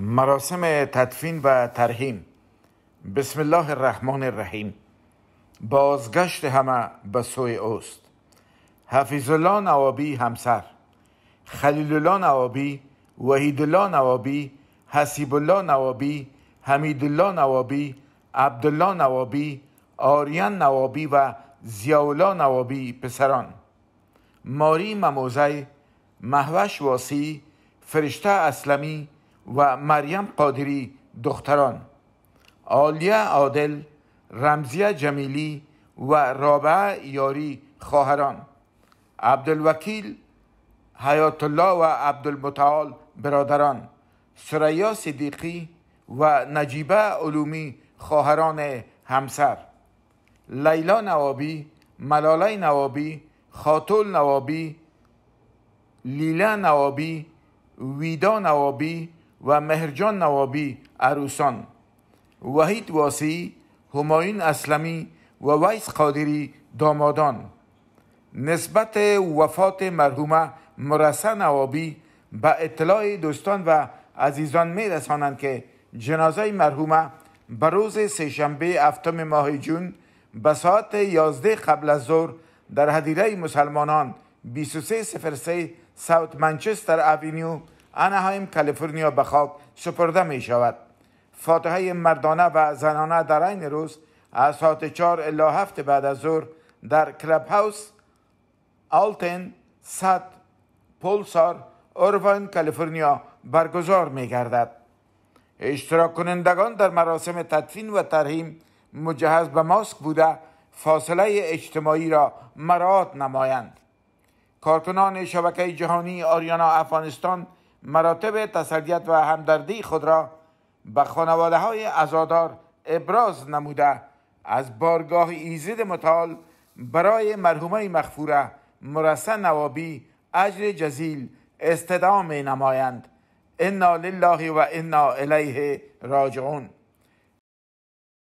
مراسم تدفین و ترحیم بسم الله الرحمن الرحیم بازگشت همه به سوی اوست حفیظ الله نوابی همسر خلیل الله نوابی وحید الله نوابی حسیب الله نوابی حمید الله نوابی عبدالله نوابی آریان نوابی و زیاولا نوابی پسران ماری مموزه محوش واسی فرشته اسلمی و مریم قادری دختران آلیه عادل رمزیه جمیلی و رابعه یاری خواهران عبدالوکیل حیات الله و عبدالمتعال برادران سریا صدیقی و نجیبه علومی خواهران همسر لیلا نوابی ملاله نوابی خاتول نوابی لیلا نوابی ویدا نوابی و مهرجان نوابی عروسان وحید واسی هماین اسلمی و ویس قادری دامادان نسبت وفات مرحومه مرسه نوابی به اطلاع دوستان و عزیزان می رسانند که جنازه مرحومه به روز سهشنبه هفتم ماه جون به ساعت یازده قبل از ظهر در هدیره مسلمانان 2303 ساوت منچستر اونیو انهایم کالیفرنیا به خاک سپرده می شود فاتحه مردانه و زنانه در این روز از ساعت چهار الا هفت بعد از ظهر در کلب هاوس آلتن صد پولسار اورواین کالیفرنیا برگزار می گردد اشتراک کنندگان در مراسم تدفین و ترهیم مجهز به ماسک بوده فاصله اجتماعی را مراعات نمایند کارکنان شبکه جهانی آریانا افغانستان مراتب تسلیت و همدردی خود را به خانواده های ازادار ابراز نموده از بارگاه ایزد متعال برای مرحومه مخفوره مرسن نوابی اجر جزیل استدام نمایند انا لله و انا الیه راجعون